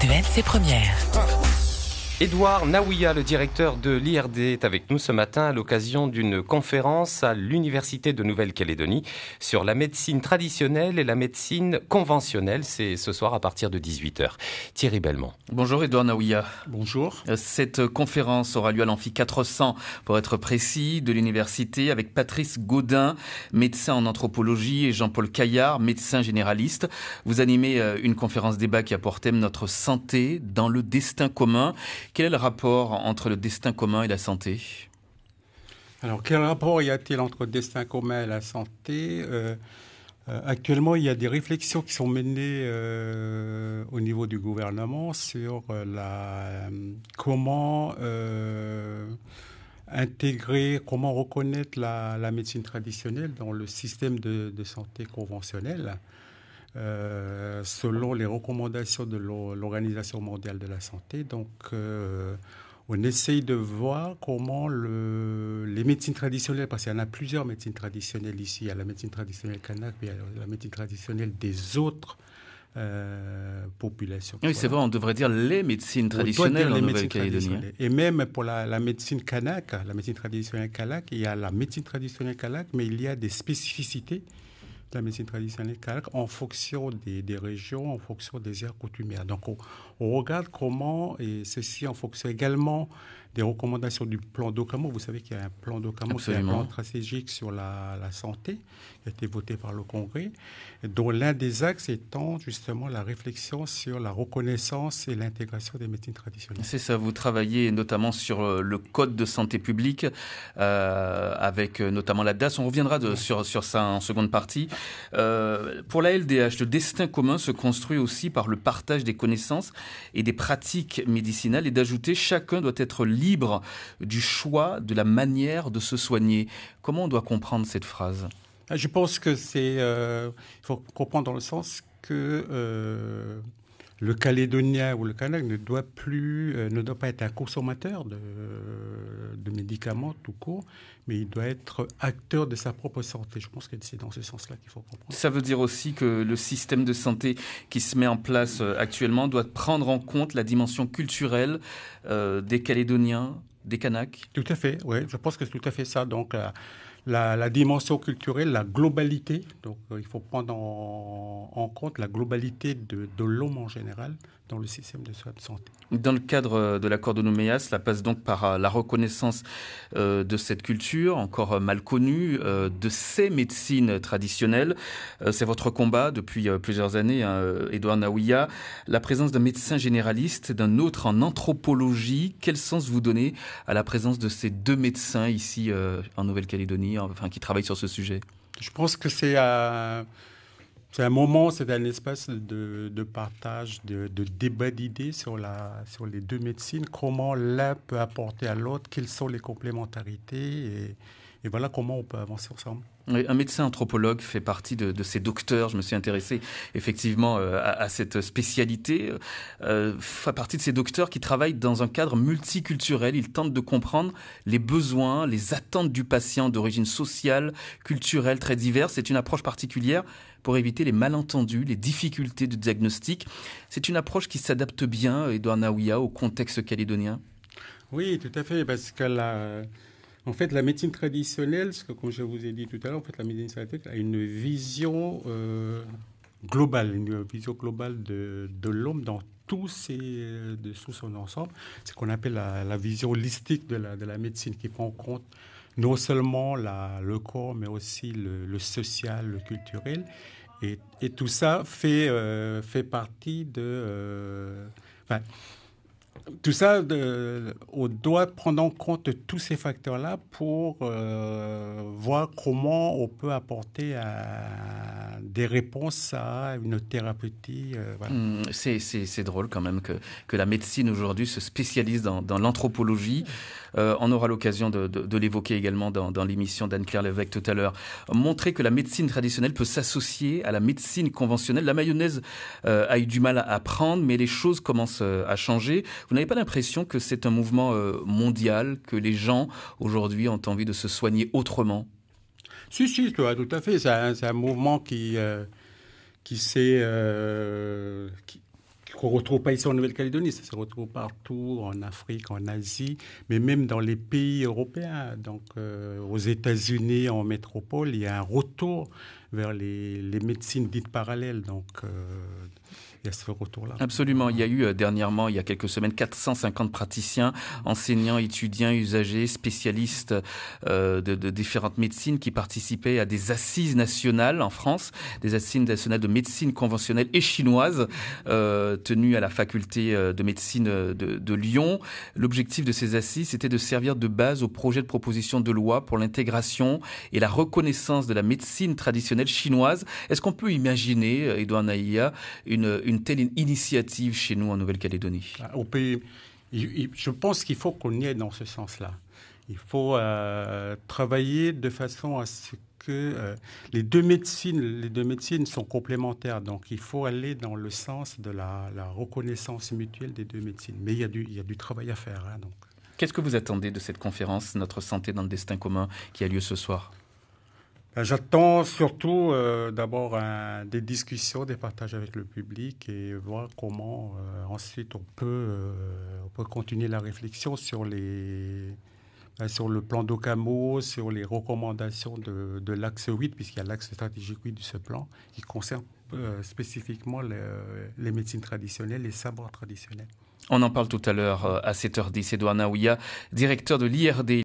de venir ses premières. Edouard Naouia, le directeur de l'IRD, est avec nous ce matin à l'occasion d'une conférence à l'Université de Nouvelle-Calédonie sur la médecine traditionnelle et la médecine conventionnelle. C'est ce soir à partir de 18h. Thierry Belmont. Bonjour Edouard Naouia. Bonjour. Euh, cette conférence aura lieu à l'Amphi 400, pour être précis, de l'Université avec Patrice Gaudin, médecin en anthropologie, et Jean-Paul Caillard, médecin généraliste. Vous animez euh, une conférence débat qui a pour notre santé dans le destin commun. Quel est le rapport entre le destin commun et la santé Alors, quel rapport y a-t-il entre le destin commun et la santé euh, euh, Actuellement, il y a des réflexions qui sont menées euh, au niveau du gouvernement sur comment intégrer, comment reconnaître la, médecine traditionnelle dans le système de, santé conventionnel euh, selon les recommandations de l'Organisation mondiale de la santé. Donc, euh, on essaye de voir comment le, les médecines traditionnelles, parce qu'il y en a plusieurs médecines traditionnelles ici, il y a la médecine traditionnelle kanak, puis il y a la médecine traditionnelle des autres euh, populations. Oui, c'est vrai, on devrait dire les médecines traditionnelles en Nouvelle-Calédonie. Hein. Et même pour la, la, médecine kanak, la médecine traditionnelle kanak, il y a la médecine traditionnelle kanak, mais il y a des spécificités la médecine traditionnelle en fonction des, régions, en fonction des aires coutumières. Donc on, regarde comment, et ceci en fonction également des recommandations du plan d'Ocamo. Vous savez qu'il y a un plan d'Ocamo, c'est un plan stratégique sur la, santé qui a été voté par le Congrès, dont l'un des axes étant justement la réflexion sur la reconnaissance et l'intégration des médecines traditionnelles. C'est ça, vous travaillez notamment sur euh, le code de santé publique, euh, avec euh, notamment la DAS. On reviendra sur, sur ça en seconde partie. Euh, pour la LDH, le destin commun se construit aussi par le partage des connaissances et des pratiques médicinales et d'ajouter chacun doit être libre du choix de la manière de se soigner. Comment on doit comprendre cette phrase euh, Je pense que c'est... Euh, il faut comprendre dans le sens que... le Calédonien ou le Kanak ne doit plus, ne doit pas être un consommateur de, de médicaments tout court, mais il doit être acteur de sa propre santé. Je pense que c'est dans ce sens-là qu'il faut comprendre. Ça veut dire aussi que le système de santé qui se met en place euh, actuellement doit prendre en compte la dimension culturelle euh, des Calédoniens, des Kanaks Tout à fait, oui, je pense que c'est tout à fait ça. Donc, euh, la, dimension culturelle, la globalité. Donc, euh, il faut prendre en, compte la globalité de, l'homme en général dans le système de soins de santé. Dans le cadre euh, de l'accord de Nouméa, cela passe donc par euh, la reconnaissance de cette culture, encore mal connue, de ces médecines traditionnelles. C'est votre combat depuis plusieurs années, Edouard Naouia. La présence d'un médecin généraliste, d'un autre en anthropologie, quel sens vous donnez à la présence de ces deux médecins ici en Nouvelle-Calédonie enfin, qui travaillent sur ce sujet Je pense que c'est un moment, c'est un espace de, de partage, de, de débat d'idées sur, sur les deux médecines, comment l'un peut apporter à l'autre, quelles sont les complémentarités. Et, et voilà comment on peut avancer ensemble. un médecin anthropologue fait partie de, ces docteurs. Je me suis intéressé effectivement euh, à, cette spécialité. Euh, fait partie de ces docteurs qui travaillent dans un cadre multiculturel. Ils tentent de comprendre les besoins, les attentes du patient d'origine sociale, culturelle très diverse C'est une approche particulière pour éviter les malentendus, les difficultés de diagnostic. C'est une approche qui s'adapte bien, Edouard Naouia, au contexte calédonien. Oui, tout à fait, parce que la en fait, la médecine traditionnelle, ce que comme je vous ai dit tout à l'heure, en fait, la médecine traditionnelle a une vision euh, globale, une vision globale de, de l'homme dans tout, ses, euh, de, sous son ensemble. C'est ce qu'on appelle la, vision holistique de la, de la, médecine qui prend en compte non seulement le corps, mais aussi le, social, le culturel. Et, et tout ça fait, euh, fait partie de tout ça, on doit prendre en compte tous ces facteurs-là pour euh, voir comment on peut apporter euh, des réponses à une thérapeutie. Euh, hum, c'est, drôle quand même que, la médecine aujourd'hui se spécialise dans, l'anthropologie. on aura l'occasion de, l'évoquer également dans, dans l'émission d'Anne-Claire Lévesque tout à l'heure. Montrer que la médecine traditionnelle peut s'associer à la médecine conventionnelle. La mayonnaise a eu du mal à apprendre, mais les choses commencent à changer. Vous n'avez pas l'impression que c'est un mouvement euh, mondial, que les gens aujourd'hui ont envie de se soigner autrement Si, si, tout à fait. C'est un, mouvement qui, ne euh, qui euh, retrouve pas ici en Nouvelle-Calédonie, ça se retrouve partout, en Afrique, en Asie, mais même dans les pays européens. Donc, aux États-Unis, en métropole, il y a un retour vers les, les médecines dites parallèles. Donc, euh, il y a ce retour-là. Absolument. Il y a eu euh, dernièrement, il y a quelques semaines, 450 praticiens, enseignants, étudiants, usagers, spécialistes euh, de, différentes médecines qui participaient à des assises nationales en France, des assises nationales de médecine conventionnelle et chinoise, tenues à la faculté de médecine de, de Lyon. L'objectif de ces assises était de servir de base au projet de proposition de loi pour l'intégration et la reconnaissance de la médecine traditionnelle chinoise. Est-ce qu'on peut imaginer, euh, Edouard Naïa, une, telle initiative chez nous en Nouvelle-Calédonie ah, Je pense qu'il faut qu'on y aille dans ce sens-là. Il faut euh, travailler de façon à ce que euh, les deux médecines, les deux médecines sont complémentaires. Donc, il faut aller dans le sens de la, reconnaissance mutuelle des deux médecines. Mais il y a du, travail à faire. Hein, donc. Qu'est-ce que vous attendez de cette conférence Notre santé dans le destin commun qui a lieu ce soir ben, j'attends surtout euh, d'abord des discussions, des partages avec le public et voir comment euh, ensuite on peut, euh, on peut continuer la réflexion sur, les, ben, sur le plan d'Ocamo, sur les recommandations de, l'axe 8, puisqu'il y a l'axe stratégique 8 de ce plan, qui concerne spécifiquement les, médecines traditionnelles, les sabres traditionnels. On en parle tout à l'heure à 7h10. Edouard Naouya, directeur de l'IRD.